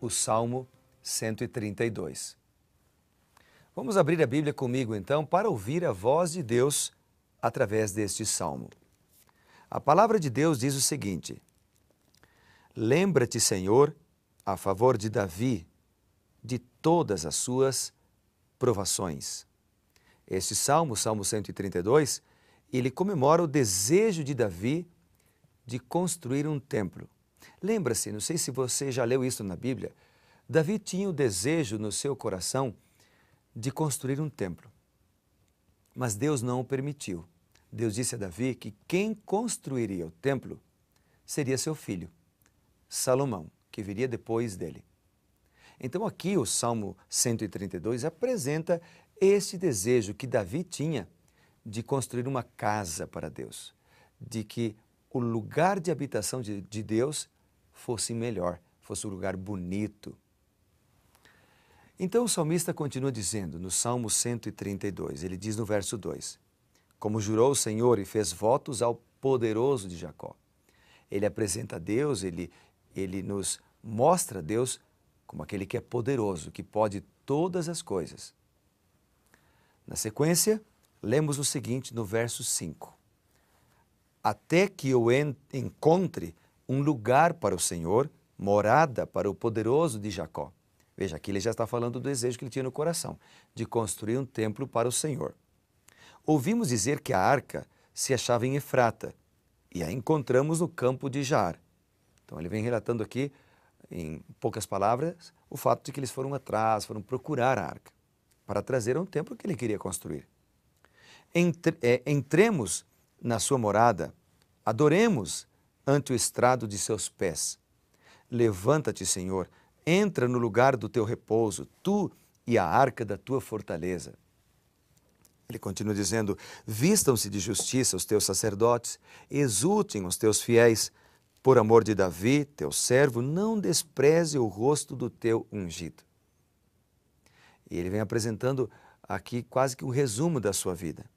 o Salmo 132. Vamos abrir a Bíblia comigo então para ouvir a voz de Deus através deste salmo. A palavra de Deus diz o seguinte: Lembra-te, Senhor, a favor de Davi, de todas as suas provações. Este salmo, Salmo 132, ele comemora o desejo de Davi de construir um templo. Lembra-se, não sei se você já leu isso na Bíblia, Davi tinha o desejo no seu coração de construir um templo. Mas Deus não o permitiu. Deus disse a Davi que quem construiria o templo seria seu filho, Salomão, que viria depois dele. Então, aqui o Salmo 132 apresenta este desejo que Davi tinha de construir uma casa para Deus, de que o lugar de habitação de, de Deus fosse melhor, fosse um lugar bonito. Então o salmista continua dizendo no Salmo 132, ele diz no verso 2: Como jurou o Senhor e fez votos ao poderoso de Jacó. Ele apresenta Deus, ele, ele nos mostra Deus como aquele que é poderoso, que pode todas as coisas. Na sequência, lemos o seguinte no verso 5: Até que eu encontre um lugar para o Senhor, morada para o poderoso de Jacó. Veja, aqui ele já está falando do desejo que ele tinha no coração, de construir um templo para o Senhor. Ouvimos dizer que a arca se achava em Efrata e a encontramos no campo de Jar. Então ele vem relatando aqui, em poucas palavras, o fato de que eles foram atrás, foram procurar a arca para trazer um templo que ele queria construir. Entre, é, entremos na sua morada, adoremos ante o estrado de seus pés. Levanta-te, Senhor, entra no lugar do teu repouso, tu e a arca da tua fortaleza. Ele continua dizendo: Vistam-se de justiça os teus sacerdotes, exultem os teus fiéis. Por amor de Davi, teu servo, não despreze o rosto do teu ungido. E ele vem apresentando aqui quase que um resumo da sua vida.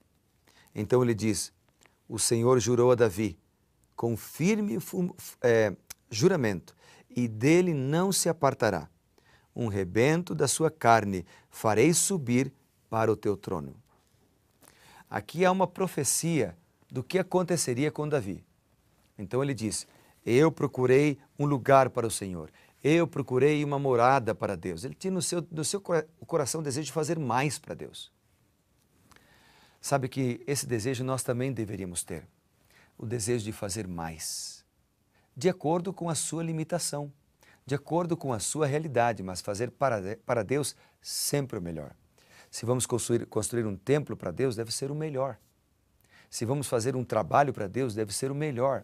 Então ele diz: O Senhor jurou a Davi com firme é, juramento, e dele não se apartará. Um rebento da sua carne farei subir para o teu trono. Aqui há uma profecia do que aconteceria com Davi. Então ele diz: Eu procurei um lugar para o Senhor, eu procurei uma morada para Deus. Ele tinha no seu, no seu coração o desejo de fazer mais para Deus. Sabe que esse desejo nós também deveríamos ter o desejo de fazer mais, de acordo com a sua limitação, de acordo com a sua realidade, mas fazer para, para Deus sempre o melhor. Se vamos construir, construir um templo para Deus, deve ser o melhor. Se vamos fazer um trabalho para Deus, deve ser o melhor.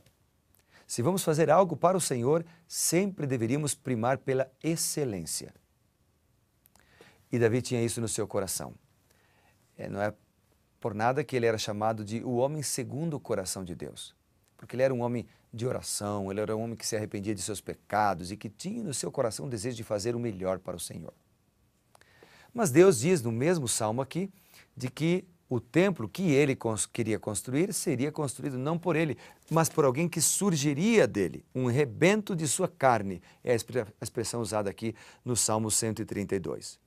Se vamos fazer algo para o Senhor, sempre deveríamos primar pela excelência. E Davi tinha isso no seu coração. É, não é por nada que ele era chamado de o homem segundo o coração de Deus, porque ele era um homem de oração, ele era um homem que se arrependia de seus pecados e que tinha no seu coração o desejo de fazer o melhor para o Senhor. Mas Deus diz no mesmo salmo aqui de que o templo que ele queria construir seria construído não por ele, mas por alguém que surgiria dele, um rebento de sua carne, é a expressão usada aqui no Salmo 132.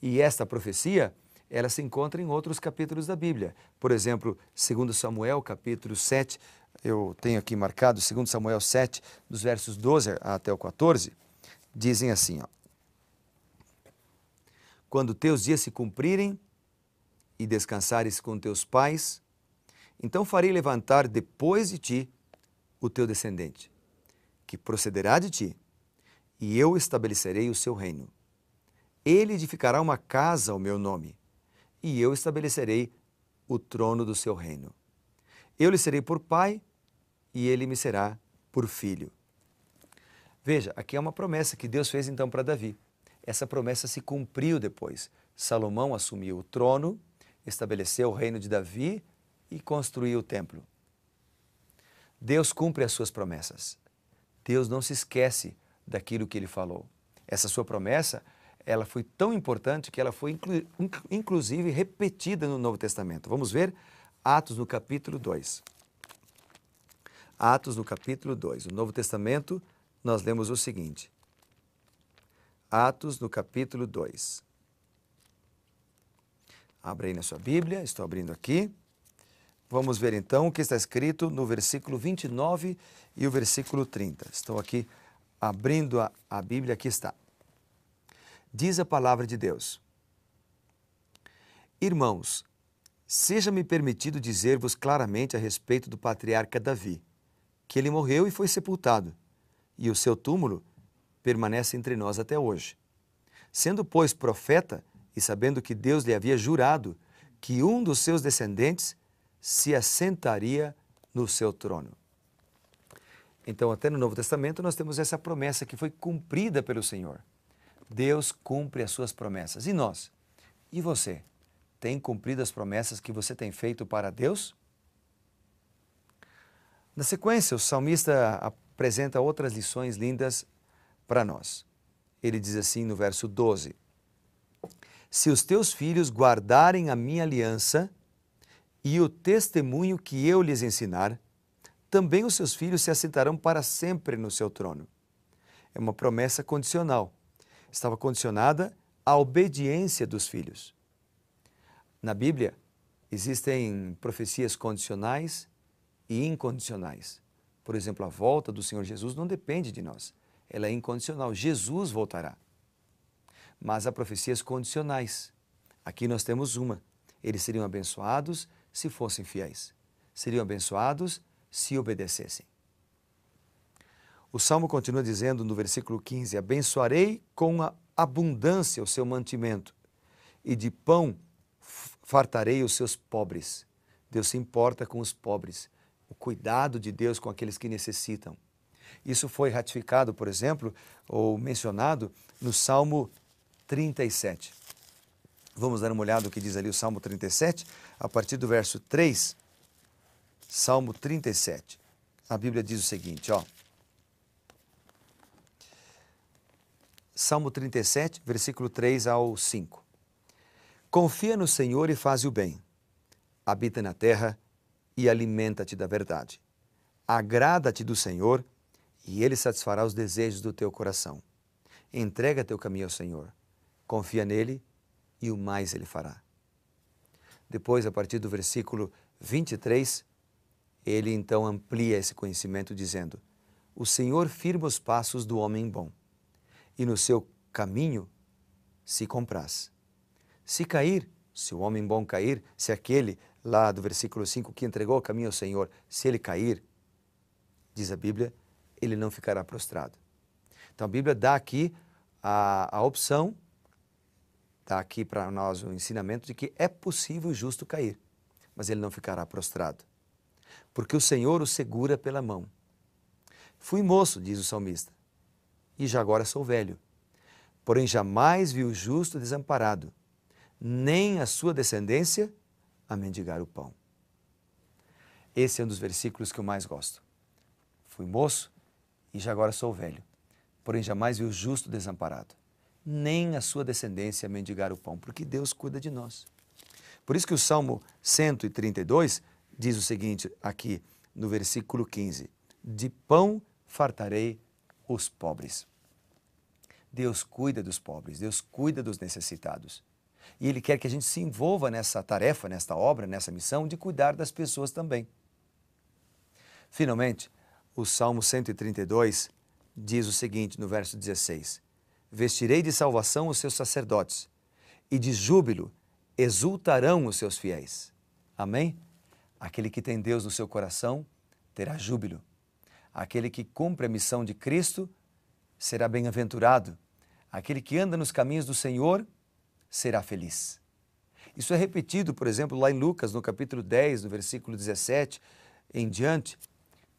E esta profecia ela se encontra em outros capítulos da Bíblia. Por exemplo, 2 Samuel, capítulo 7, eu tenho aqui marcado, 2 Samuel 7, dos versos 12 até o 14, dizem assim, ó, Quando teus dias se cumprirem e descansares com teus pais, então farei levantar depois de ti o teu descendente, que procederá de ti, e eu estabelecerei o seu reino. Ele edificará uma casa ao meu nome, e eu estabelecerei o trono do seu reino. Eu lhe serei por pai e ele me será por filho. Veja, aqui é uma promessa que Deus fez então para Davi. Essa promessa se cumpriu depois. Salomão assumiu o trono, estabeleceu o reino de Davi e construiu o templo. Deus cumpre as suas promessas. Deus não se esquece daquilo que ele falou. Essa sua promessa ela foi tão importante que ela foi inclu, inclusive repetida no Novo Testamento. Vamos ver Atos no capítulo 2. Atos no capítulo 2. No Novo Testamento, nós lemos o seguinte. Atos no capítulo 2. Abre aí na sua Bíblia, estou abrindo aqui. Vamos ver então o que está escrito no versículo 29 e o versículo 30. Estou aqui abrindo a, a Bíblia, aqui está diz a palavra de Deus. Irmãos, seja-me permitido dizer-vos claramente a respeito do patriarca Davi, que ele morreu e foi sepultado, e o seu túmulo permanece entre nós até hoje. Sendo, pois, profeta, e sabendo que Deus lhe havia jurado que um dos seus descendentes se assentaria no seu trono. Então, até no Novo Testamento, nós temos essa promessa que foi cumprida pelo Senhor. Deus cumpre as suas promessas. E nós? E você? Tem cumprido as promessas que você tem feito para Deus? Na sequência, o salmista apresenta outras lições lindas para nós. Ele diz assim no verso 12: Se os teus filhos guardarem a minha aliança e o testemunho que eu lhes ensinar, também os seus filhos se assentarão para sempre no seu trono. É uma promessa condicional estava condicionada à obediência dos filhos. Na Bíblia, existem profecias condicionais e incondicionais. Por exemplo, a volta do Senhor Jesus não depende de nós, ela é incondicional. Jesus voltará. Mas há profecias condicionais. Aqui nós temos uma. Eles seriam abençoados se fossem fiéis, seriam abençoados se obedecessem. O salmo continua dizendo no versículo 15: Abençoarei com a abundância o seu mantimento, e de pão fartarei os seus pobres. Deus se importa com os pobres, o cuidado de Deus com aqueles que necessitam. Isso foi ratificado, por exemplo, ou mencionado no Salmo 37. Vamos dar uma olhada o que diz ali o Salmo 37, a partir do verso 3. Salmo 37. A Bíblia diz o seguinte, ó: Salmo 37, versículo 3 ao 5. Confia no Senhor e faz o bem. Habita na terra e alimenta-te da verdade. Agrada-te do Senhor e ele satisfará os desejos do teu coração. Entrega teu caminho ao Senhor. Confia nele e o mais ele fará. Depois, a partir do versículo 23, ele então amplia esse conhecimento dizendo: O Senhor firma os passos do homem bom e no seu caminho se compraz. Se cair, se o homem bom cair, se aquele lá do versículo 5 que entregou o caminho ao Senhor, se ele cair, diz a Bíblia, ele não ficará prostrado. Então a Bíblia dá aqui a, a opção, dá aqui para nós o ensinamento de que é possível o justo cair, mas ele não ficará prostrado, porque o Senhor o segura pela mão. Fui moço, diz o salmista, e já agora sou velho. Porém, jamais vi o justo desamparado, nem a sua descendência a mendigar o pão. Esse é um dos versículos que eu mais gosto. Fui moço e já agora sou velho, porém jamais vi o justo desamparado, nem a sua descendência a mendigar o pão, porque Deus cuida de nós. Por isso que o Salmo 132 diz o seguinte aqui no versículo 15: De pão fartarei os pobres. Deus cuida dos pobres, Deus cuida dos necessitados. E Ele quer que a gente se envolva nessa tarefa, nesta obra, nessa missão de cuidar das pessoas também. Finalmente, o Salmo 132 diz o seguinte no verso 16: Vestirei de salvação os seus sacerdotes, e de júbilo exultarão os seus fiéis. Amém? Aquele que tem Deus no seu coração terá júbilo, Aquele que cumpre a missão de Cristo será bem-aventurado. Aquele que anda nos caminhos do Senhor será feliz. Isso é repetido, por exemplo, lá em Lucas, no capítulo 10, no versículo 17 em diante,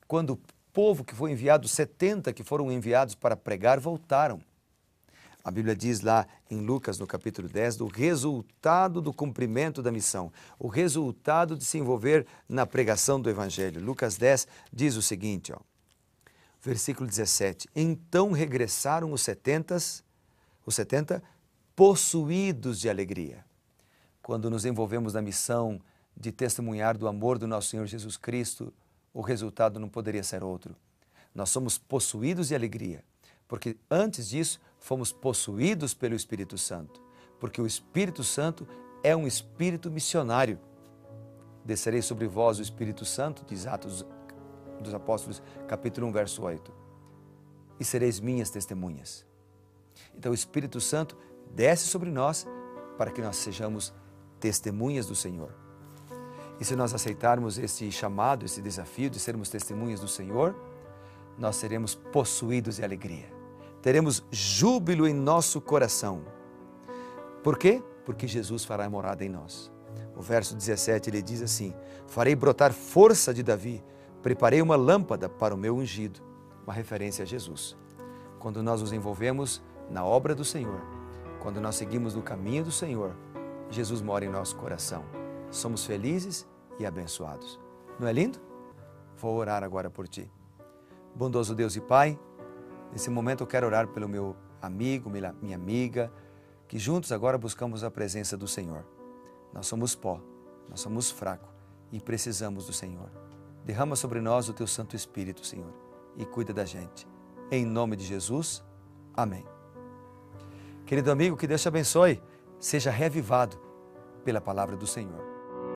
quando o povo que foi enviado, 70 que foram enviados para pregar, voltaram. A Bíblia diz lá em Lucas, no capítulo 10, do resultado do cumprimento da missão, o resultado de se envolver na pregação do Evangelho. Lucas 10 diz o seguinte: ó, versículo 17. Então regressaram os setentas, os setenta, possuídos de alegria. Quando nos envolvemos na missão de testemunhar do amor do nosso Senhor Jesus Cristo, o resultado não poderia ser outro. Nós somos possuídos de alegria, porque antes disso fomos possuídos pelo Espírito Santo, porque o Espírito Santo é um espírito missionário. Descerei sobre vós o Espírito Santo, diz Atos dos Apóstolos, capítulo 1, verso 8. E sereis minhas testemunhas. Então o Espírito Santo desce sobre nós para que nós sejamos testemunhas do Senhor. E se nós aceitarmos esse chamado, esse desafio de sermos testemunhas do Senhor, nós seremos possuídos de alegria. Teremos júbilo em nosso coração. Por quê? Porque Jesus fará morada em nós. O verso 17 ele diz assim: Farei brotar força de Davi Preparei uma lâmpada para o meu ungido, uma referência a Jesus. Quando nós nos envolvemos na obra do Senhor, quando nós seguimos no caminho do Senhor, Jesus mora em nosso coração. Somos felizes e abençoados. Não é lindo? Vou orar agora por ti. Bondoso Deus e Pai, nesse momento eu quero orar pelo meu amigo, minha amiga, que juntos agora buscamos a presença do Senhor. Nós somos pó, nós somos fraco e precisamos do Senhor. Derrama sobre nós o teu Santo Espírito, Senhor, e cuida da gente. Em nome de Jesus, amém. Querido amigo, que Deus te abençoe, seja revivado pela palavra do Senhor.